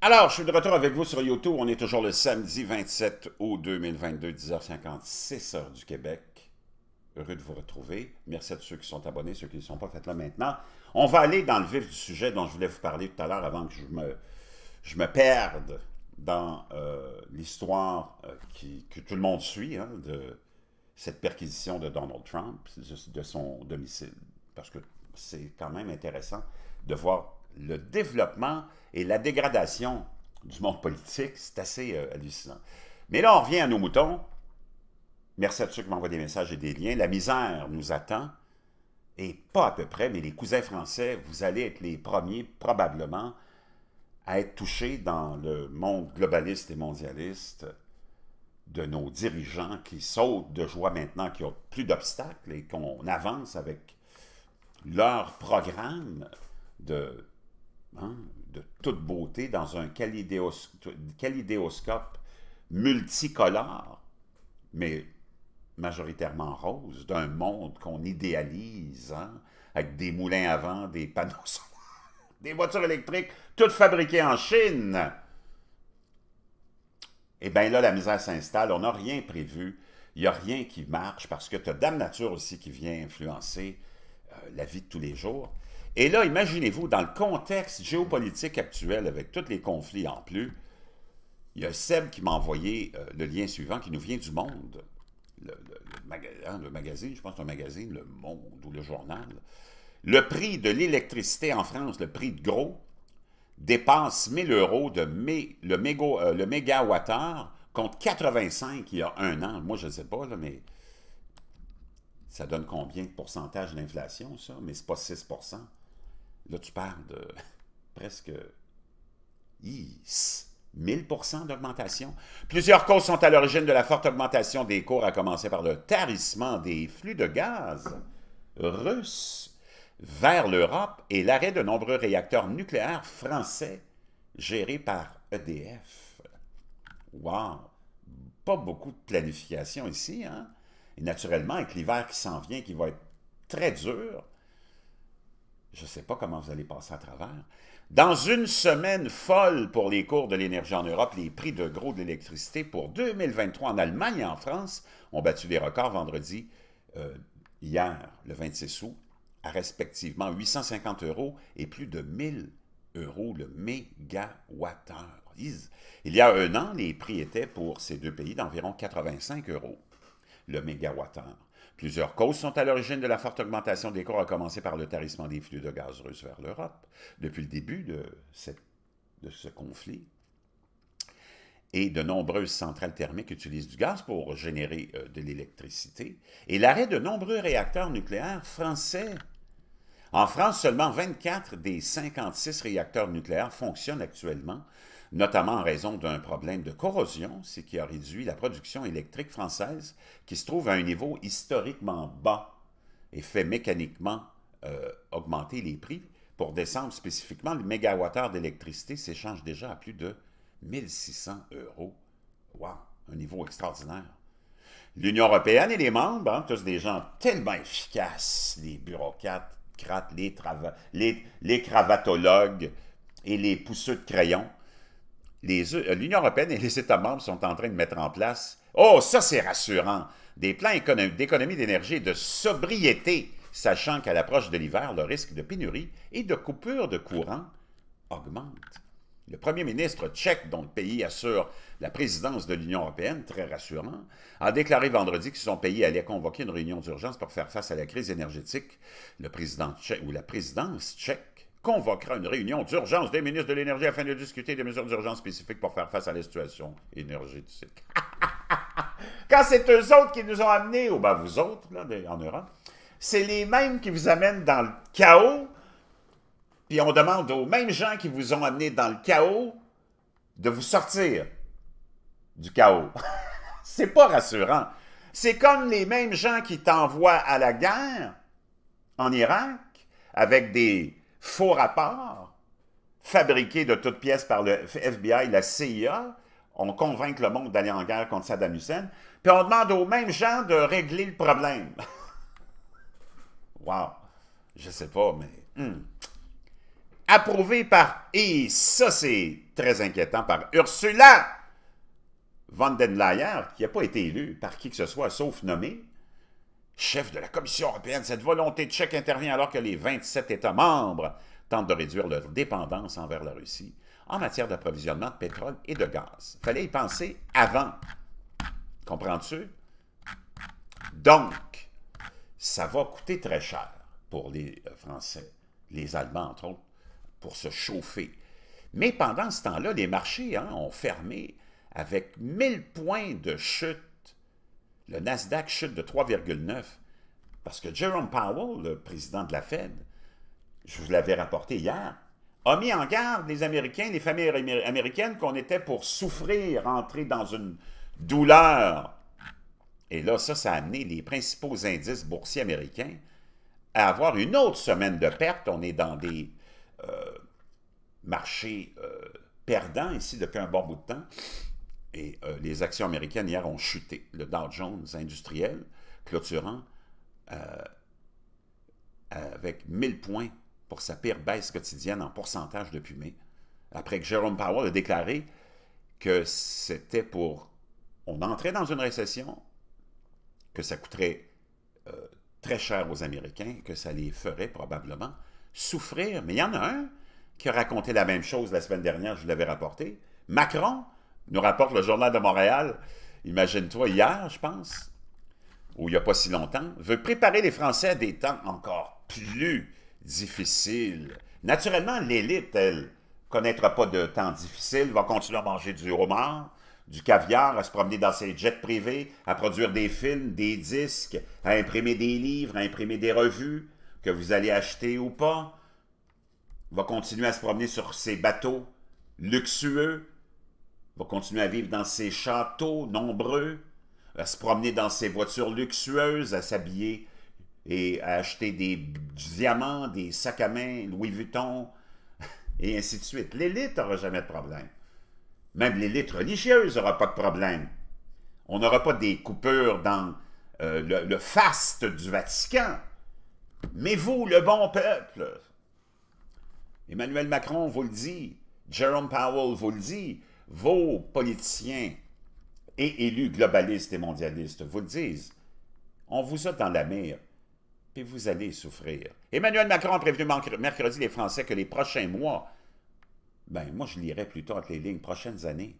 Alors, je suis de retour avec vous sur YouTube. On est toujours le samedi 27 août 2022, 10h56, heure du Québec. Heureux de vous retrouver. Merci à tous ceux qui sont abonnés, ceux qui ne sont pas, faites là maintenant. On va aller dans le vif du sujet dont je voulais vous parler tout à l'heure avant que je me, je me perde dans euh, l'histoire euh, que tout le monde suit hein, de cette perquisition de Donald Trump, de son domicile. Parce que c'est quand même intéressant de voir le développement et la dégradation du monde politique, c'est assez euh, hallucinant. Mais là, on revient à nos moutons. Merci à ceux qui m'envoient des messages et des liens. La misère nous attend, et pas à peu près, mais les cousins français, vous allez être les premiers, probablement, à être touchés dans le monde globaliste et mondialiste de nos dirigeants qui sautent de joie maintenant, qui n'ont plus d'obstacles et qu'on avance avec leur programme de Hein, de toute beauté dans un calidéoscope multicolore, mais majoritairement rose, d'un monde qu'on idéalise, hein, avec des moulins à vent, des panneaux solaires, des voitures électriques, toutes fabriquées en Chine. Eh bien là, la misère s'installe, on n'a rien prévu, il n'y a rien qui marche, parce que tu as Dame Nature aussi qui vient influencer euh, la vie de tous les jours. Et là, imaginez-vous, dans le contexte géopolitique actuel, avec tous les conflits en plus, il y a Seb qui m'a envoyé euh, le lien suivant qui nous vient du Monde. Le, hein, magazine, je pense que un magazine, Le Monde ou le journal. Le prix de l'électricité en France, le prix de gros, dépasse 1000 euros de le, euh, méga, contre 85 il y a un an. Moi, je ne sais pas, mais ça donne combien de pourcentage d'inflation, ça? Mais ce n'est pas 6 Là, tu parles de presque 1000 d'augmentation. Plusieurs causes sont à l'origine de la forte augmentation des cours, à commencer par le tarissement des flux de gaz russes vers l'Europe et l'arrêt de nombreux réacteurs nucléaires français gérés par EDF. Wow! Pas beaucoup de planification ici, hein? Et naturellement, avec l'hiver qui s'en vient, qui va être très dur, je ne sais pas comment vous allez passer à travers. Dans une semaine folle pour les cours de l'énergie en Europe, les prix de gros de l'électricité pour 2023 en Allemagne et en France ont battu des records vendredi, euh, hier, le 26 août, à respectivement 850 euros et plus de 1000 euros le mégawattheure. Il y a un an, les prix étaient pour ces deux pays d'environ 85 euros le mégawattheure. Plusieurs causes sont à l'origine de la forte augmentation des cours, à commencer par le tarissement des flux de gaz russe vers l'Europe depuis le début de, ce conflit. Et de nombreuses centrales thermiques utilisent du gaz pour générer euh, de l'électricité. Et l'arrêt de nombreux réacteurs nucléaires français. En France, seulement 24 des 56 réacteurs nucléaires fonctionnent actuellement, notamment en raison d'un problème de corrosion, ce qui a réduit la production électrique française, qui se trouve à un niveau historiquement bas et fait mécaniquement euh, augmenter les prix. Pour décembre spécifiquement, le mégawattheure d'électricité s'échange déjà à plus de 1600 euros. Wow, un niveau extraordinaire. L'Union européenne et les membres, hein, tous des gens tellement efficaces, les bureaucrates, les, les, cravatologues et les pousseux de crayon, euh, l'Union européenne et les États membres sont en train de mettre en place, oh, ça c'est rassurant, des plans d'économie d'énergie et de sobriété, sachant qu'à l'approche de l'hiver, le risque de pénurie et de coupure de courant augmente. Le premier ministre tchèque, dont le pays assure la présidence de l'Union européenne, très rassurant, a déclaré vendredi que son pays allait convoquer une réunion d'urgence pour faire face à la crise énergétique. Le président tchèque, ou la présidence tchèque convoquera une réunion d'urgence des ministres de l'Énergie afin de discuter des mesures d'urgence spécifiques pour faire face à la situation énergétique. Quand c'est eux autres qui nous ont amenés, ou bien vous autres, en Europe, c'est les mêmes qui vous amènent dans le chaos, puis on demande aux mêmes gens qui vous ont amenés dans le chaos de vous sortir du chaos. c'est pas rassurant. C'est comme les mêmes gens qui t'envoient à la guerre en Irak avec des faux rapports fabriqués de toutes pièces par le FBI et la CIA. On convainc le monde d'aller en guerre contre Saddam Hussein. Puis on demande aux mêmes gens de régler le problème. wow! Je sais pas, mais... Hmm. Approuvé par... Et ça, c'est très inquiétant, par Ursula von den Leyen, qui n'a pas été élue par qui que ce soit, sauf nommé chef de la Commission européenne, cette volonté de chèque intervient alors que les 27 États membres tentent de réduire leur dépendance envers la Russie en matière d'approvisionnement de pétrole et de gaz. Fallait y penser avant. Comprends-tu? Donc, ça va coûter très cher pour les euh, Français, les Allemands entre autres, pour se chauffer. Mais pendant ce temps-là, les marchés hein, ont fermé avec 1000 points de chute le Nasdaq chute de 3,9 parce que Jerome Powell, le président de la Fed, je vous l'avais rapporté hier, a mis en garde les Américains, les familles américaines, qu'on était pour souffrir, entrer dans une douleur. Et là, ça, ça a amené les principaux indices boursiers américains à avoir une autre semaine de perte. On est dans des euh, marchés euh, perdants ici depuis un bon bout de temps. Et euh, les actions américaines hier ont chuté. Le Dow Jones industriel clôturant euh, avec 1000 points pour sa pire baisse quotidienne en pourcentage depuis mai, après que Jerome Powell a déclaré que c'était pour... On entrait dans une récession, que ça coûterait euh, très cher aux Américains, que ça les ferait probablement souffrir. Mais il y en a un qui a raconté la même chose la semaine dernière, je l'avais rapporté. Macron, nous rapporte le Journal de Montréal, imagine-toi, hier, je pense, ou il n'y a pas si longtemps, veut préparer les Français à des temps encore plus difficiles. Naturellement, l'élite, elle, connaîtra pas de temps difficile, va continuer à manger du homard, du caviar, à se promener dans ses jets privés, à produire des films, des disques, à imprimer des livres, à imprimer des revues, que vous allez acheter ou pas, va continuer à se promener sur ses bateaux luxueux, va continuer à vivre dans ses châteaux nombreux, à se promener dans ses voitures luxueuses, à s'habiller et à acheter des diamants, des sacs à main, Louis Vuitton, et ainsi de suite. L'élite n'aura jamais de problème. Même l'élite religieuse n'aura pas de problème. On n'aura pas des coupures dans euh, le faste du Vatican. Mais vous, le bon peuple, Emmanuel Macron vous le dit, Jerome Powell vous le dit, vos politiciens et élus globalistes et mondialistes vous le disent. On vous a dans la mer puis vous allez souffrir. Emmanuel Macron a prévenu mercredi les Français que les prochains mois, ben moi je lirais plutôt entre les lignes, prochaines années,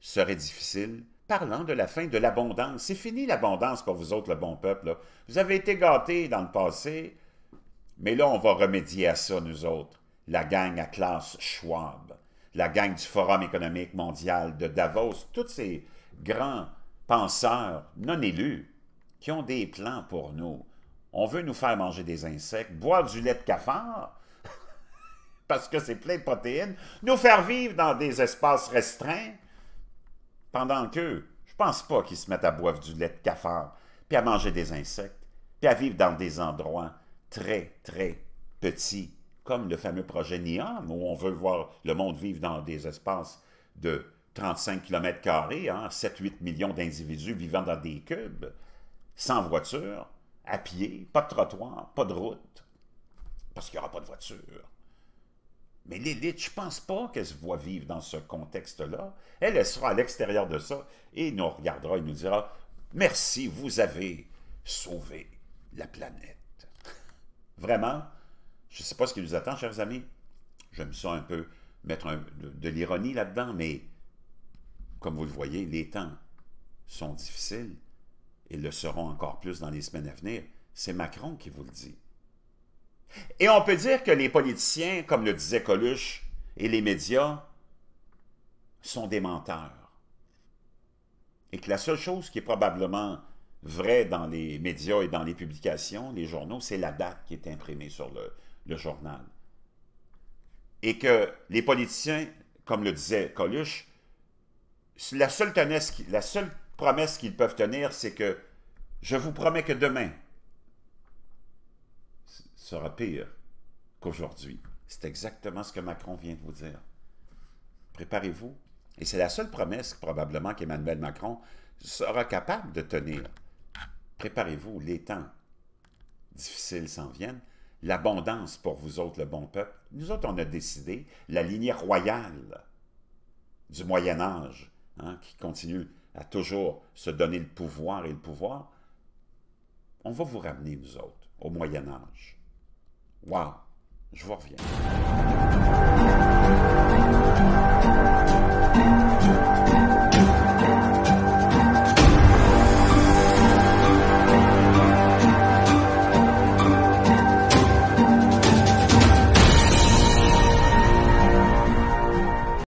seraient difficiles, parlant de la fin de l'abondance. C'est fini l'abondance pour vous autres, le bon peuple. Vous avez été gâtés dans le passé, mais là on va remédier à ça, nous autres, la gang à classe Schwab la gang du Forum économique mondial de Davos, tous ces grands penseurs non élus qui ont des plans pour nous. On veut nous faire manger des insectes, boire du lait de cafard, parce que c'est plein de protéines, nous faire vivre dans des espaces restreints, pendant que je pense pas qu'ils se mettent à boire du lait de cafard, puis à manger des insectes, puis à vivre dans des endroits très, très petits comme le fameux projet NIAM, où on veut voir le monde vivre dans des espaces de 35 km, hein, 7-8 millions d'individus vivant dans des cubes, sans voiture, à pied, pas de trottoir, pas de route, parce qu'il n'y aura pas de voiture. Mais l'élite, je ne pense pas qu'elle se voit vivre dans ce contexte-là. Elle, elle sera à l'extérieur de ça et nous regardera et nous dira Merci, vous avez sauvé la planète. Vraiment, je ne sais pas ce qui nous attend, chers amis. J'aime ça un peu mettre de, de l'ironie là-dedans, mais comme vous le voyez, les temps sont difficiles et le seront encore plus dans les semaines à venir. C'est Macron qui vous le dit. Et on peut dire que les politiciens, comme le disait Coluche, et les médias sont des menteurs. Et que la seule chose qui est probablement vraie dans les médias et dans les publications, les journaux, c'est la date qui est imprimée sur le, le journal. Et que les politiciens, comme le disait Coluche, la seule, la seule promesse qu'ils peuvent tenir, c'est que je vous promets que demain sera pire qu'aujourd'hui. C'est exactement ce que Macron vient de vous dire. Préparez-vous. Et c'est la seule promesse probablement qu'Emmanuel Macron sera capable de tenir. Préparez-vous, les temps difficiles s'en viennent l'abondance pour vous autres, le bon peuple. Nous autres, on a décidé la lignée royale du Moyen Âge, hein, qui continue à toujours se donner le pouvoir et le pouvoir. On va vous ramener, nous autres, au Moyen Âge. Wow! Je vous reviens.